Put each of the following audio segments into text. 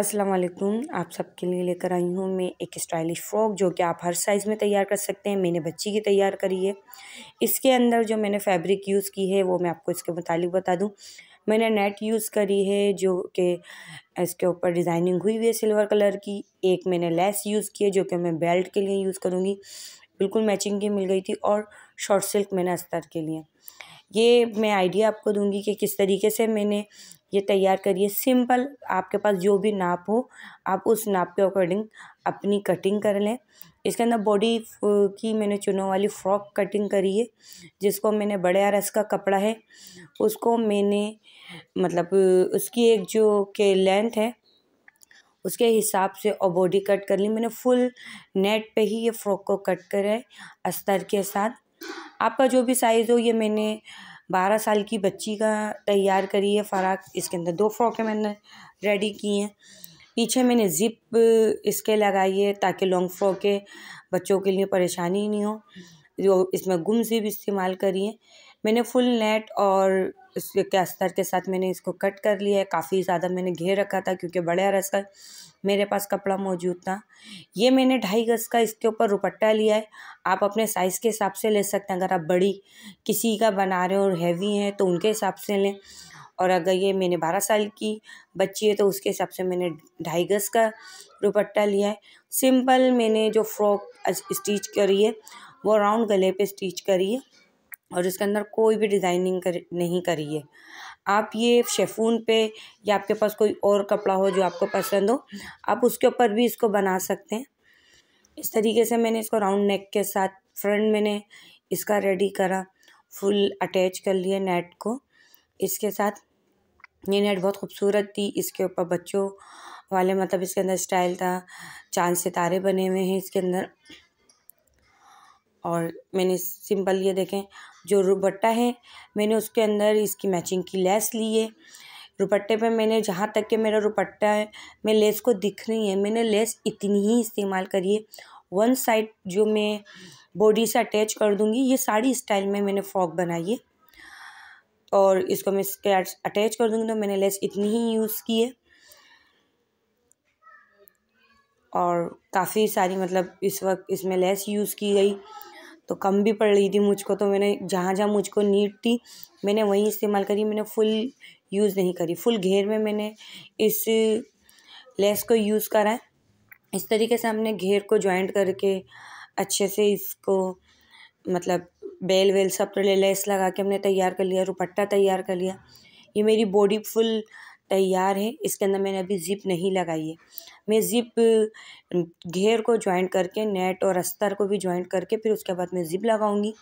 अस्सलाम वालेकुम आप सबके लिए लेकर आई हूँ मैं एक स्टाइलिश फ्रॉक जो कि आप हर साइज़ में तैयार कर सकते हैं मैंने बच्ची की तैयार करी है इसके अंदर जो मैंने फैब्रिक यूज़ की है वो मैं आपको इसके मुतालिक बता दूँ मैंने नेट यूज़ करी है जो कि इसके ऊपर डिज़ाइनिंग हुई हुई है सिल्वर कलर की एक मैंने लेस यूज़ की है जो कि मैं बेल्ट के लिए यूज़ करूँगी बिल्कुल मैचिंग की मिल गई थी और शॉर्ट सिल्क मैंने अस्तर के लिए ये मैं आइडिया आपको दूँगी कि किस तरीके से मैंने ये तैयार करी है सिंपल आपके पास जो भी नाप हो आप उस नाप के अकॉर्डिंग अपनी कटिंग कर लें इसके अंदर बॉडी की मैंने चुनों वाली फ्रॉक कटिंग करी है जिसको मैंने बड़े आर एस का कपड़ा है उसको मैंने मतलब उसकी एक जो के लेंथ है उसके हिसाब से और बॉडी कट कर ली मैंने फुल नेट पे ही ये फ्रॉक को कट करा है अस्तर के साथ आपका जो भी साइज़ हो ये मैंने बारह साल की बच्ची का तैयार करी है फ़राक इसके अंदर दो फ्रॉकें मैंने रेडी की हैं पीछे मैंने ज़िप इसके लगाई है ताकि लॉन्ग फ्रॉकें बच्चों के लिए परेशानी नहीं हो जो इसमें गुम ज़िप इस्तेमाल करी है मैंने फुल नेट और इसके अस्तर के साथ मैंने इसको कट कर लिया है काफ़ी ज़्यादा मैंने घेर रखा था क्योंकि बड़े अरस का मेरे पास कपड़ा मौजूद था ये मैंने ढाई गज का इसके ऊपर दुपट्टा लिया है आप अपने साइज़ के हिसाब से ले सकते हैं अगर आप बड़ी किसी का बना रहे हो और हैवी हैं तो उनके हिसाब से लें और अगर ये मैंने बारह साल की बच्ची है तो उसके हिसाब से मैंने ढाई गज का दुपट्टा लिया है सिंपल मैंने जो फ्रॉक स्टिच करी है वो राउंड गले पे स्टिच करी है और इसके अंदर कोई भी डिज़ाइनिंग कर नहीं करी है आप ये शेफून पे या आपके पास कोई और कपड़ा हो जो आपको पसंद हो आप उसके ऊपर भी इसको बना सकते हैं इस तरीके से मैंने इसको राउंड नेक के साथ फ्रंट मैंने इसका रेडी करा फुल अटैच कर लिए नेट को इसके साथ ये नेट बहुत खूबसूरत थी इसके ऊपर बच्चों वाले मतलब इसके अंदर स्टाइल था चांद सितारे बने हुए हैं इसके अंदर और मैंने सिंपल ये देखें जो दुपट्टा है मैंने उसके अंदर इसकी मैचिंग की लेस ली है दुपट्टे पे मैंने जहाँ तक कि मेरा दुपट्टा है मैं लेस को दिख रही है मैंने लेस इतनी ही इस्तेमाल करी है वन साइड जो मैं बॉडी से अटैच कर दूँगी ये साड़ी स्टाइल में मैंने फ्रॉक बनाई है और इसको मैं इसके अटैच कर दूँगी तो मैंने लेस इतनी ही यूज़ की है और काफ़ी सारी मतलब इस वक्त इसमें लेस यूज़ की गई तो कम भी पड़ रही थी मुझको तो मैंने जहाँ जहाँ मुझको नीड थी मैंने वहीं इस्तेमाल करी मैंने फुल यूज़ नहीं करी फुल घेर में मैंने इस लेस को यूज़ करा है इस तरीके से हमने घेर को जॉइंट करके अच्छे से इसको मतलब बेल वेल सब तो लेस लगा के हमने तैयार कर लिया दुपट्टा तैयार कर लिया ये मेरी बॉडी फुल तैयार है इसके अंदर मैंने अभी ज़िप नहीं लगाई है मैं ज़िप घेर को ज्वाइंट करके नेट और अस्तर को भी ज्वाइंट करके फिर उसके बाद मैं ज़िप लगाऊंगी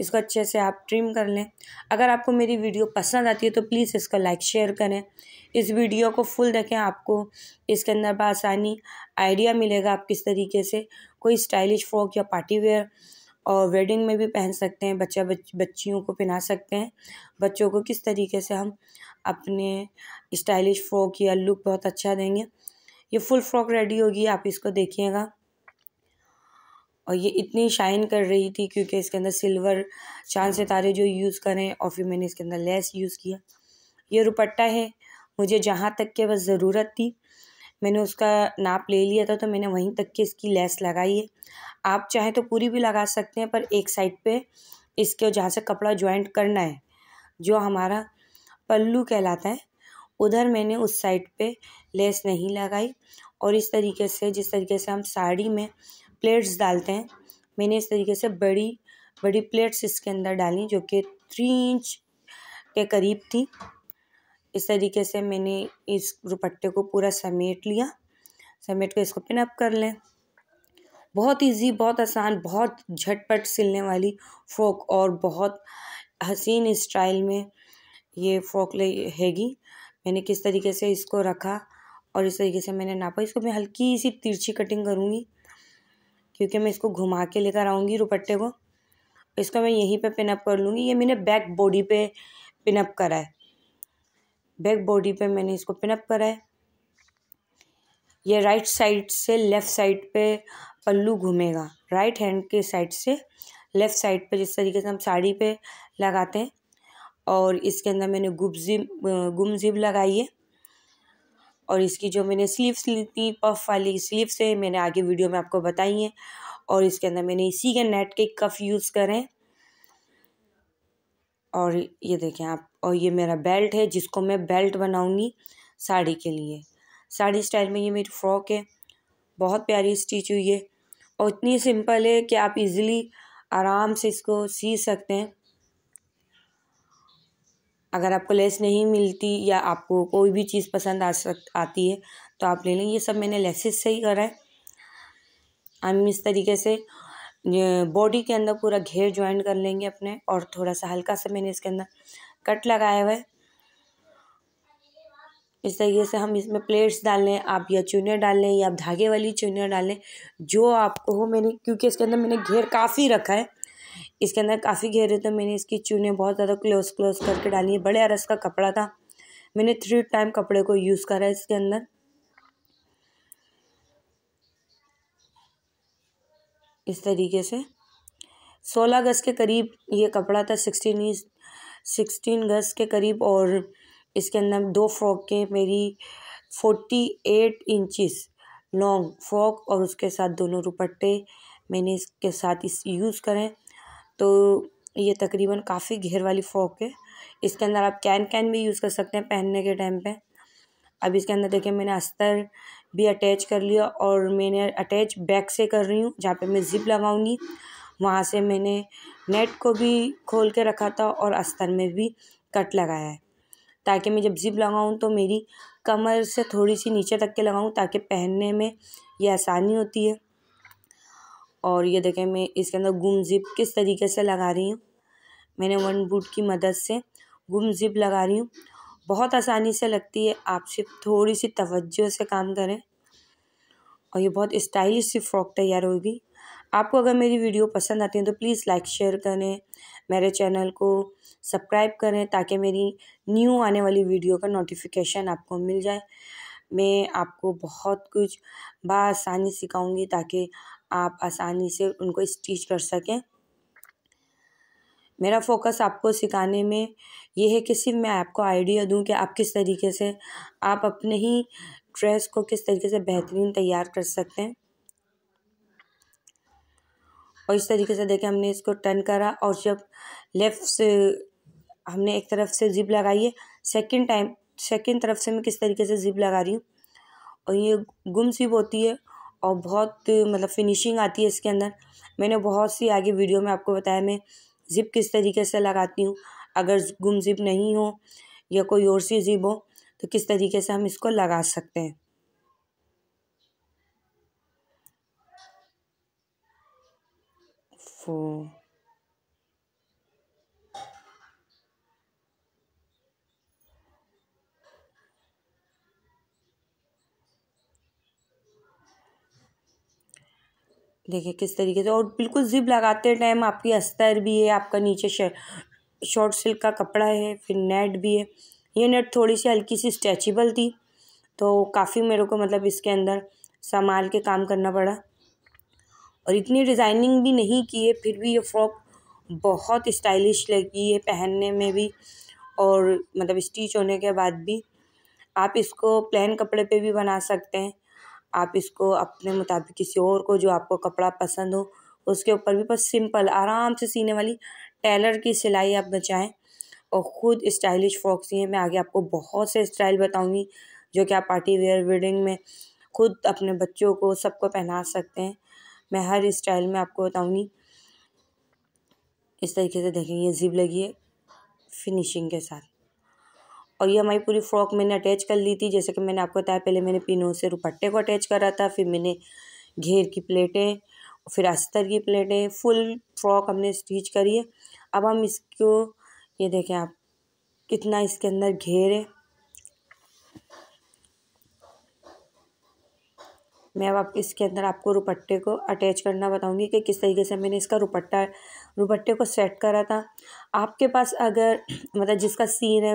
इसको अच्छे से आप ट्रिम कर लें अगर आपको मेरी वीडियो पसंद आती है तो प्लीज़ इसका लाइक शेयर करें इस वीडियो को फुल देखें आपको इसके अंदर बसानी आइडिया मिलेगा आप किस तरीके से कोई स्टाइलिश फ्रॉक या पार्टी वेयर और वेडिंग में भी पहन सकते हैं बच्चा बच बच्चियों को पहना सकते हैं बच्चों को किस तरीके से हम अपने स्टाइलिश फ्रॉक या लुक बहुत अच्छा देंगे ये फुल फ्रॉक रेडी होगी आप इसको देखिएगा और ये इतनी शाइन कर रही थी क्योंकि इसके अंदर सिल्वर चांद सितारे जो यूज़ करें और फिर मैंने इसके अंदर लेस यूज़ किया ये रुपट्टा है मुझे जहाँ तक के बस ज़रूरत थी मैंने उसका नाप ले लिया था तो मैंने वहीं तक के इसकी लेस लगाई है आप चाहे तो पूरी भी लगा सकते हैं पर एक साइड पे इसके जहाँ से कपड़ा ज्वाइंट करना है जो हमारा पल्लू कहलाता है उधर मैंने उस साइड पे लेस नहीं लगाई और इस तरीके से जिस तरीके से हम साड़ी में प्लेट्स डालते हैं मैंने इस तरीके से बड़ी बड़ी प्लेट्स इसके अंदर डाली जो कि थ्री इंच के करीब थी इस तरीके से मैंने इस दुपट्टे को पूरा समेट लिया समेट कर इसको पिनअप कर लें बहुत ईजी बहुत आसान बहुत झटपट सिलने वाली फ्रॉक और बहुत हसीन स्टाइल में ये फ्रॉक हैगी मैंने किस तरीके से इसको रखा और इस तरीके से मैंने नापा इसको मैं हल्की सी तिरछी कटिंग करूँगी क्योंकि मैं इसको घुमा के लेकर आऊँगी दुपट्टे को इसको मैं यहीं पे पिनअप कर लूँगी ये मैंने बैक बॉडी पे पिनअप करा है बैक बॉडी पे मैंने इसको पिनअप करा है ये राइट साइड से लेफ़्ट साइड पे पल्लू घूमेगा राइट हैंड के साइड से लेफ़्ट साइड पे जिस तरीके से हम साड़ी पे लगाते हैं और इसके अंदर मैंने गुप गुम जिप लगाई है और इसकी जो मैंने स्लीव्स ली थी पफ वाली स्लीव्स है मैंने आगे वीडियो में आपको बताई है और इसके अंदर मैंने इसी के नेट के कफ यूज़ करें और ये देखें आप और ये मेरा बेल्ट है जिसको मैं बेल्ट बनाऊंगी साड़ी के लिए साड़ी स्टाइल में ये मेरी फ़्रॉक है बहुत प्यारी स्टिच हुई है और इतनी सिंपल है कि आप इजीली आराम से इसको सी सकते हैं अगर आपको लेस नहीं मिलती या आपको कोई भी चीज़ पसंद आ सक आती है तो आप ले लें ये सब मैंने लेसेस से ही करा है हम इस तरीके से बॉडी के अंदर पूरा घेर ज्वाइन कर लेंगे अपने और थोड़ा सा हल्का सा मैंने इसके अंदर कट लगाया हुआ है इस तरीके से हम इसमें प्लेट्स डाल लें आप या चूने डाल लें या आप धागे वाली चूने डाल लें जो आपको हो मैंने क्योंकि इसके अंदर मैंने घेर काफ़ी रखा है इसके अंदर काफ़ी घेर है तो मैंने इसकी चूने बहुत ज़्यादा क्लोज क्लोज करके डाली है बड़े अरस का कपड़ा था मैंने थ्री टाइम कपड़े को यूज़ करा है इसके अंदर इस तरीके से सोलह गज़ के करीब ये कपड़ा था सिक्सटीन सिक्सटीन गज़ के करीब और इसके अंदर दो फ्रॉकें मेरी forty eight inches long frock और उसके साथ दोनों दुपट्टे मैंने इसके साथ इस यूज़ करें तो ये तकरीबन काफ़ी घेर वाली फ्रॉक है इसके अंदर आप कैन कैन भी यूज़ कर सकते हैं पहनने के टाइम पे अब इसके अंदर देखें मैंने अस्तर भी अटैच कर लिया और मैंने अटैच बैक से कर रही हूँ जहाँ पे मैं ज़िप लगाऊंगी वहाँ से मैंने नेट को भी खोल के रखा था और अस्तर में भी कट लगाया है ताकि मैं जब ज़िप लगाऊँ तो मेरी कमर से थोड़ी सी नीचे तक के लगाऊँ ताकि पहनने में ये आसानी होती है और ये देखें मैं इसके अंदर गुम ज़िप किस तरीके से लगा रही हूँ मैंने वन बूट की मदद से गुम ज़िप लगा रही हूँ बहुत आसानी से लगती है आप सिर्फ थोड़ी सी तवज्जो से काम करें और ये बहुत स्टाइलिश सी फ्रॉक तैयार होगी आपको अगर मेरी वीडियो पसंद आती है तो प्लीज़ लाइक शेयर करें मेरे चैनल को सब्सक्राइब करें ताकि मेरी न्यू आने वाली वीडियो का नोटिफिकेशन आपको मिल जाए मैं आपको बहुत कुछ बसानी सिखाऊंगी ताकि आप आसानी से उनको स्टिच कर सकें मेरा फोकस आपको सिखाने में ये है कि सिर्फ मैं आपको आइडिया दूं कि आप किस तरीके से आप अपने ही ड्रेस को किस तरीके से बेहतरीन तैयार कर सकते हैं और इस तरीके से देखें हमने इसको टर्न करा और जब लेफ़्ट से हमने एक तरफ से जिप लगाई है सेकेंड टाइम सेकेंड तरफ से मैं किस तरीके से जिप लगा रही हूँ और ये गुम सिप होती है और बहुत मतलब फिनिशिंग आती है इसके अंदर मैंने बहुत सी आगे वीडियो में आपको बताया मैं ज़िप किस तरीके से लगाती हूँ अगर गुम ज़िप नहीं हो या कोई और सी ज़िप हो तो किस तरीके से हम इसको लगा सकते हैं for देखिए किस तरीके से और बिल्कुल जिप लगाते टाइम आपकी अस्तर भी है आपका नीचे शॉर्ट सिल्क का कपड़ा है फिर नेट भी है ये नेट थोड़ी सी हल्की सी स्ट्रेचेबल थी तो काफ़ी मेरे को मतलब इसके अंदर संभाल के काम करना पड़ा और इतनी डिज़ाइनिंग भी नहीं की है फिर भी ये फ्रॉक बहुत स्टाइलिश लगी है पहनने में भी और मतलब स्टिच होने के बाद भी आप इसको प्लेन कपड़े पे भी बना सकते हैं आप इसको अपने मुताबिक किसी और को जो आपको कपड़ा पसंद हो उसके ऊपर भी बस सिंपल आराम से सीने वाली टेलर की सिलाई आप बचाएँ और ख़ुद स्टाइलिश फ्रॉक सीए मैं आगे आपको बहुत से स्टाइल बताऊंगी जो कि आप पार्टी वेयर वेडिंग में ख़ुद अपने बच्चों को सबको पहना सकते हैं मैं हर स्टाइल में आपको बताऊँगी इस तरीके से देखेंगे ये जिप लगी है फिनिशिंग के साथ और ये हमारी पूरी फ्रॉक मैंने अटैच कर ली थी जैसे कि मैंने आपको बताया पहले मैंने पिनों से दुपट्टे को अटैच करा था फिर मैंने घेर की प्लेटें फिर अस्तर की प्लेटें फुल फ्रॉक हमने स्टिच करी है अब हम इसको ये देखें आप कितना इसके अंदर घेर है मैं अब आप इसके अंदर आपको रुपट्टे को अटैच करना बताऊंगी कि किस तरीके से मैंने इसका रुपट्टा रुपट्टे को सेट करा था आपके पास अगर मतलब जिसका सीन है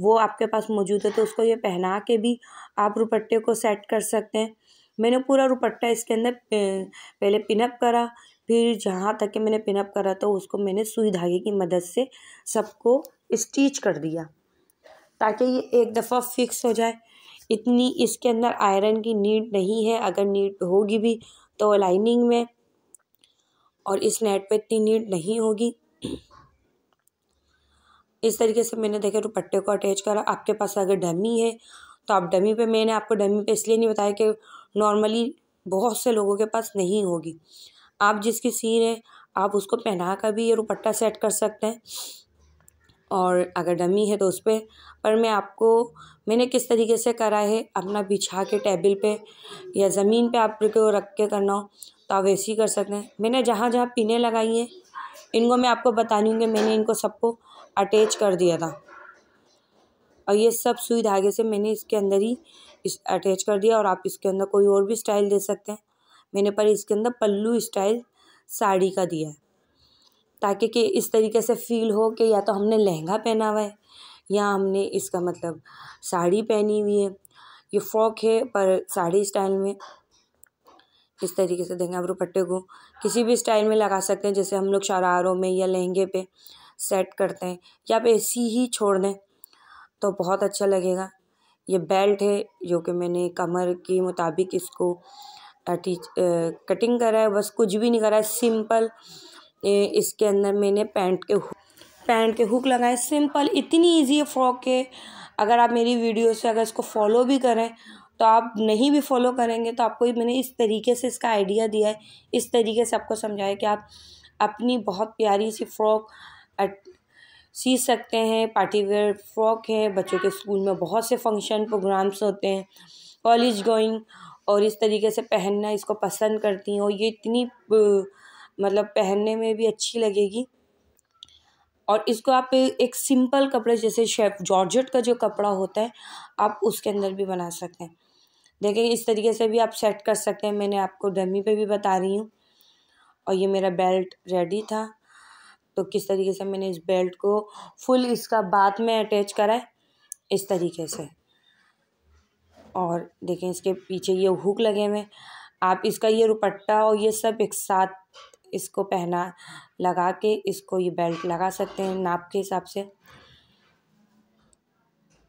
वो आपके पास मौजूद है तो उसको ये पहना के भी आप रुपट्टे को सेट कर सकते हैं मैंने पूरा रुपट्टा इसके अंदर पहले पिनअप करा फिर जहाँ तक कि मैंने पिनअप करा तो उसको मैंने सुई धागे की मदद से सबको स्टिच कर दिया ताकि ये एक दफ़ा फिक्स हो जाए इतनी इसके अंदर आयरन की नीड नहीं है अगर नीड होगी भी तो लाइनिंग में और इस नेट पे इतनी नीड नहीं होगी इस तरीके से मैंने देखा दुपट्टे को अटैच करा आपके पास अगर डमी है तो आप डमी पे मैंने आपको डमी पे इसलिए नहीं बताया कि नॉर्मली बहुत से लोगों के पास नहीं होगी आप जिसकी सीन है आप उसको पहना कर भी ये दुपट्टा सेट कर सकते हैं और अगर डमी है तो उस पर पर मैं आपको मैंने किस तरीके से करा है अपना बिछा के टेबल पे या ज़मीन पे आप रुके रख के करना हो तो आप वैसे ही कर सकते हैं मैंने जहाँ जहाँ पीने लगाई हैं इनको मैं आपको बता रही हूँ कि मैंने इनको सबको अटैच कर दिया था और ये सब सुई धागे से मैंने इसके अंदर ही इस अटैच कर दिया और आप इसके अंदर कोई और भी स्टाइल दे सकते हैं मैंने पर इसके अंदर पल्लू स्टाइल साड़ी का दिया है ताकि कि इस तरीके से फील हो कि या तो हमने लहंगा पहना हुआ है यहाँ हमने इसका मतलब साड़ी पहनी हुई है ये फ्रॉक है पर साड़ी स्टाइल में इस तरीके से देंगे आप दुपट्टे को किसी भी स्टाइल में लगा सकते हैं जैसे हम लोग शरारों में या लहंगे पे सेट करते हैं या आप ऐसी ही छोड़ दें तो बहुत अच्छा लगेगा ये बेल्ट है जो कि मैंने कमर के मुताबिक इसको टीच कटिंग करा है बस कुछ भी नहीं करा है सिंपल इसके अंदर मैंने पैंट के पैंट के हुक लगाएं सिंपल इतनी इजी है फ्रॉक के अगर आप मेरी वीडियो से अगर इसको फॉलो भी करें तो आप नहीं भी फॉलो करेंगे तो आपको मैंने इस तरीके से इसका आइडिया दिया है इस तरीके से आपको समझाया कि आप अपनी बहुत प्यारी सी फ्रॉक सी सकते हैं पार्टी वेयर फ्रॉक है बच्चों के स्कूल में बहुत से फंक्शन प्रोग्राम्स होते हैं कॉलेज गोइंग और इस तरीके से पहनना इसको पसंद करती हूँ और ये इतनी मतलब पहनने में भी अच्छी लगेगी और इसको आप एक सिंपल कपड़े जैसे शेफ जॉर्जेट का जो कपड़ा होता है आप उसके अंदर भी बना सकते हैं देखें इस तरीके से भी आप सेट कर सकते हैं मैंने आपको डमी पे भी बता रही हूँ और ये मेरा बेल्ट रेडी था तो किस तरीके से मैंने इस बेल्ट को फुल इसका बाथ में अटैच करा है इस तरीके से और देखें इसके पीछे ये हुक लगे हुए आप इसका ये दुपट्टा और ये सब एक साथ इसको पहना लगा के इसको ये बेल्ट लगा सकते हैं नाप के हिसाब से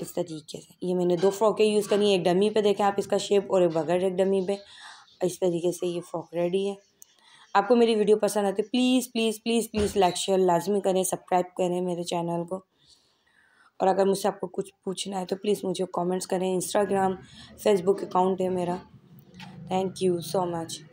इस तरीके से ये मैंने दो फ्रॉकें यूज़ करी एक डमी पे देखें आप इसका शेप और एक बगैर एक डमी पे इस तरीके से ये फ्रॉक रेडी है आपको मेरी वीडियो पसंद आती है please please please please like share लाजमी करें सब्सक्राइब करें मेरे चैनल को और अगर मुझसे आपको कुछ पूछना है तो प्लीज़ मुझे कॉमेंट्स करें इंस्टाग्राम फेसबुक अकाउंट है मेरा थैंक यू सो मच